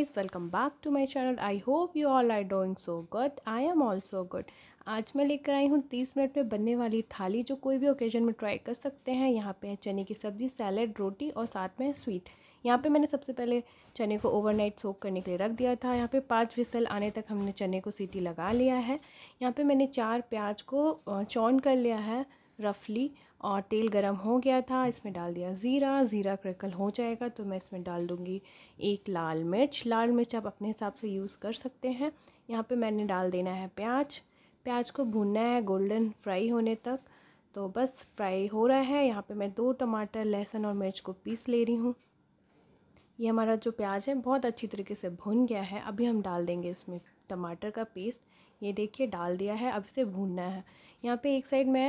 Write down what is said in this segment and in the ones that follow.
guys welcome back to my channel I hope you all are doing so good i am also good आज मैं लेकर आई हूँ तीस minute में बनने वाली थाली जो कोई भी ओकेजन में ट्राई कर सकते हैं यहाँ पे है चने की सब्ज़ी सैलड रोटी और साथ में स्वीट यहाँ पे मैंने सबसे पहले चने को ओवरनाइट सोक करने के लिए रख दिया था यहाँ पे पाँच विसल आने तक हमने चने को सीटी लगा लिया है यहाँ पे मैंने चार प्याज को चौन कर लिया है रफली और तेल गरम हो गया था इसमें डाल दिया ज़ीरा ज़ीरा क्रिकल हो जाएगा तो मैं इसमें डाल दूँगी एक लाल मिर्च लाल मिर्च आप अपने हिसाब से यूज़ कर सकते हैं यहाँ पे मैंने डाल देना है प्याज प्याज को भूनना है गोल्डन फ्राई होने तक तो बस फ्राई हो रहा है यहाँ पे मैं दो टमाटर लहसुन और मिर्च को पीस ले रही हूँ ये हमारा जो प्याज है बहुत अच्छी तरीके से भुन गया है अभी हम डाल देंगे इसमें टमाटर का पेस्ट ये देखिए डाल दिया है अब इसे भूनना है यहाँ पे एक साइड मैं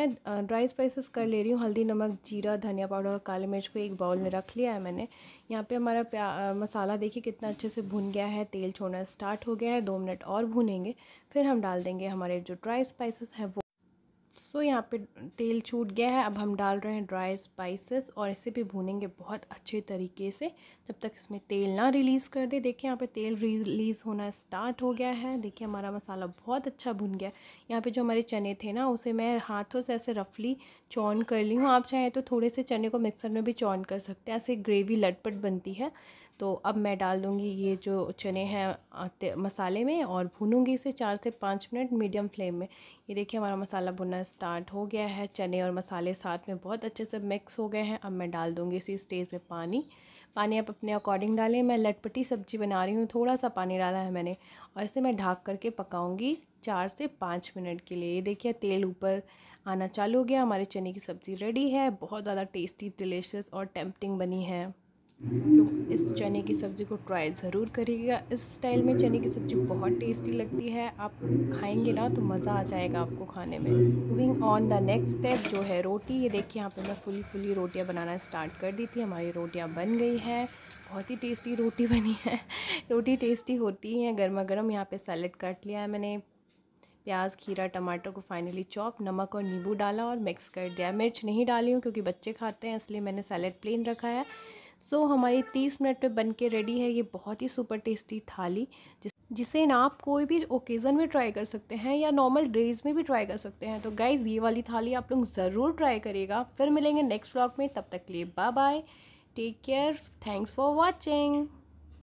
ड्राई स्पाइसेस कर ले रही हूँ हल्दी नमक जीरा धनिया पाउडर और काली मिर्च को एक बाउल में रख लिया है मैंने यहाँ पे हमारा प्या मसाला देखिए कितना अच्छे से भून गया है तेल छोड़ना स्टार्ट हो गया है दो मिनट और भूनेंगे फिर हम डाल देंगे हमारे जो ड्राई स्पाइसेस हैं वो सो so, यहाँ पे तेल छूट गया है अब हम डाल रहे हैं ड्राई स्पाइसेस और इसे भी भूनेंगे बहुत अच्छे तरीके से जब तक इसमें तेल ना रिलीज़ कर दे देखिए यहाँ पे तेल रिलीज़ होना स्टार्ट हो गया है देखिए हमारा मसाला बहुत अच्छा भुन गया यहाँ पे जो हमारे चने थे ना उसे मैं हाथों से ऐसे रफली चौन कर ली हूँ आप चाहें तो थोड़े से चने को मिक्सर में भी चौन कर सकते हैं ऐसे ग्रेवी लटपट बनती है तो अब मैं डाल दूँगी ये जो चने हैं मसाले में और भूनूँगी इसे चार से पाँच मिनट मीडियम फ्लेम में ये देखिए हमारा मसाला भुनना स्टार्ट हो गया है चने और मसाले साथ में बहुत अच्छे से मिक्स हो गए हैं अब मैं डाल दूँगी इसी स्टेज में पानी पानी आप अपने अकॉर्डिंग डालें मैं लटपटी सब्जी बना रही हूँ थोड़ा सा पानी डाला है मैंने और इसे मैं ढाक करके पकाऊँगी चार से पाँच मिनट के लिए ये देखिए तेल ऊपर आना चालू हो गया हमारे चने की सब्ज़ी रेडी है बहुत ज़्यादा टेस्टी डिलीशियस और टेम्पटिंग बनी है तो इस चने की सब्ज़ी को ट्राई ज़रूर करिएगा इस स्टाइल में चने की सब्ज़ी बहुत टेस्टी लगती है आप खाएंगे ना तो मज़ा आ जाएगा आपको खाने में moving on the next step जो है रोटी ये देखिए यहाँ पे मैं फुली फुली रोटियाँ बनाना स्टार्ट कर दी थी हमारी रोटियाँ बन गई है बहुत ही टेस्टी रोटी बनी है रोटी टेस्टी होती है गर्मा गर्म यहाँ पर सैलड काट लिया है मैंने प्याज खीरा टमाटर को फाइनली चॉप नमक और नींबू डाला और मिक्स कर दिया मिर्च नहीं डाली हूँ क्योंकि बच्चे खाते हैं इसलिए मैंने सैलड प्लेन रखा है सो so, हमारी 30 मिनट में बन के रेडी है ये बहुत ही सुपर टेस्टी थाली जिस जिसे ना आप कोई भी ओकेज़न में ट्राई कर सकते हैं या नॉर्मल डेज में भी ट्राई कर सकते हैं तो गाइज़ ये वाली थाली आप लोग ज़रूर ट्राई करिएगा फिर मिलेंगे नेक्स्ट व्लॉग में तब तक लिए bye bye take care thanks for watching